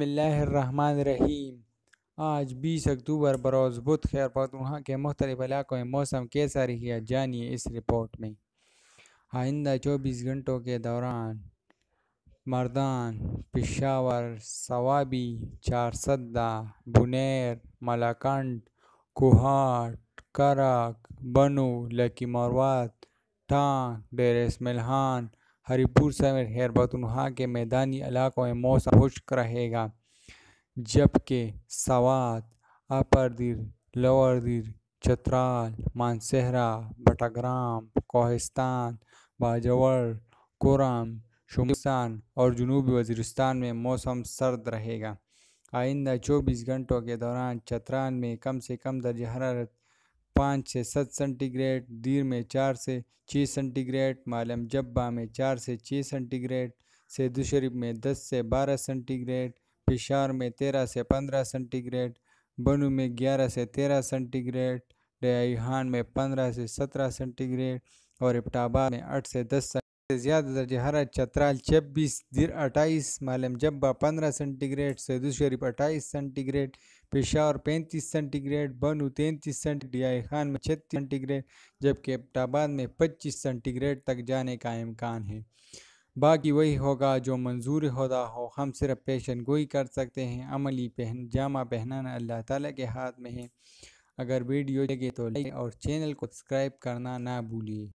बसमीम आज 20 अक्टूबर बरोज़ बुध खैर पतुहा के मुख्तलिफ इलाकों में मौसम कैसा रहेगा जानिए इस रिपोर्ट में आइंदा 24 घंटों के दौरान मर्दान पिशावर सवाबी चारसदा बुनेर मलाकंड कुहाट कराक बनू लकी मरवात टांग डेरेस मिलहान हरिपुर समेत हैरबतुनहा के मैदानी इलाकों में मौसम खुश्क रहेगा जबकि सवात अपर दिर लोअर दिर चतराल मानसहरा बटाग्राम कोहिस्तान बाजवर कोराम शुमसान और जनूबी वजरिस्तान में मौसम सर्द रहेगा आइंदा 24 घंटों के दौरान चतराल में कम से कम दर्ज हरारत पाँच से सत सेंटीग्रेड दीर में चार से छः सेंटीग्रेड मालम जब्बा में चार से छः सेंटीग्रेड सेदुशरीफ में दस से बारह सेंटीग्रेड पिशार में तेरह से पंद्रह सेंटीग्रेड बनू में ग्यारह से तेरह सेंटीग्रेड रेहान में पंद्रह से सत्रह सेंटीग्रेड और इब्टाबाद में आठ से दस से ज़्यादा दर्ज हरा चतराल छब्बीस दिर अट्ठाईस मालम जब्बा पंद्रह सेंटीग्रेड सैदू शरीफ अट्ठाईस सेंटीग्रेड पेशावर पैंतीस सेंटीग्रेड बनु तैंतीस सेंटीग्रेड खान में छत्तीस सेंटीग्रेड जबकि अबटाबाद में पच्चीस सेंटीग्रेड तक जाने का इम्कान है बाकी वही होगा जो मंजूर होदा हो हम सिर्फ पेशन गोई कर सकते हैं अमली पहन जामा पहनाना अल्लाह ताला के हाथ में है अगर वीडियो लगे तो लाइक और चैनल को सब्सक्राइब करना ना भूलिए